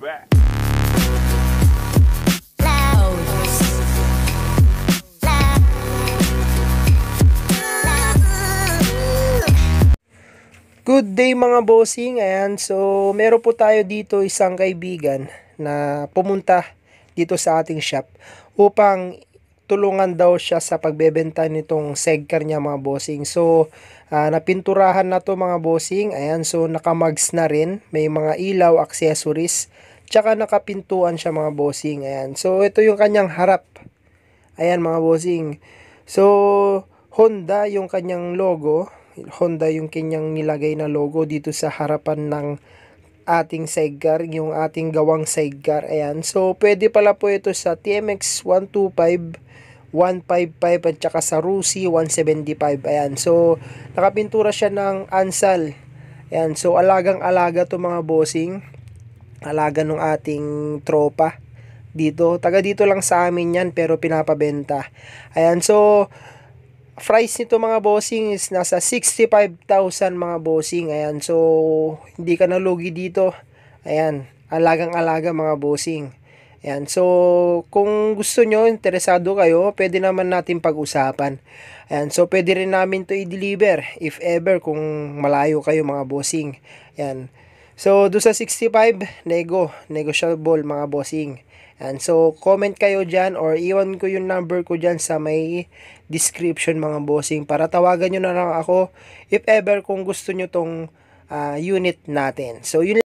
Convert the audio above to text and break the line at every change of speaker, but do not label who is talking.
back. Good day mga bossing. Ayan, so meron po tayo dito isang kaibigan na pumunta dito sa ating shop upang tulungan daw siya sa pagbebenta nitong segcar niya mga bossing. So, uh, napinturahan na to mga bossing. Ayan, so nakamags na rin. May mga ilaw, accessories. Tsaka nakapintuan siya mga bossing. Ayan. So, ito yung kanyang harap. Ayan mga bossing. So, Honda yung kanyang logo. Honda yung kanyang nilagay na logo dito sa harapan ng ating sidecar, yung ating gawang sidecar. Ayan. So, pwede pala po ito sa TMX 125, 155 at tsaka sa Rusi 175. Ayan. So, nakapintura siya ng Ansal. Ayan. So, alagang-alaga to mga bossing alaga ng ating tropa dito. Taga dito lang sa amin yan pero pinapabenta. Ayan, so price nito mga bossing is nasa 65,000 mga bossing. Ayan, so hindi ka nalugi dito. Ayan, alagang-alaga mga bossing. Ayan, so kung gusto nyo, interesado kayo, pwede naman natin pag-usapan. Ayan, so pwede rin namin to i-deliver if ever kung malayo kayo mga bossing. Ayan, So, do sa 65, nego, negotiable mga bossing. And so, comment kayo dyan or iwan ko yung number ko dyan sa may description mga bossing para tawagan nyo na lang ako if ever kung gusto nyo tong uh, unit natin. So, yun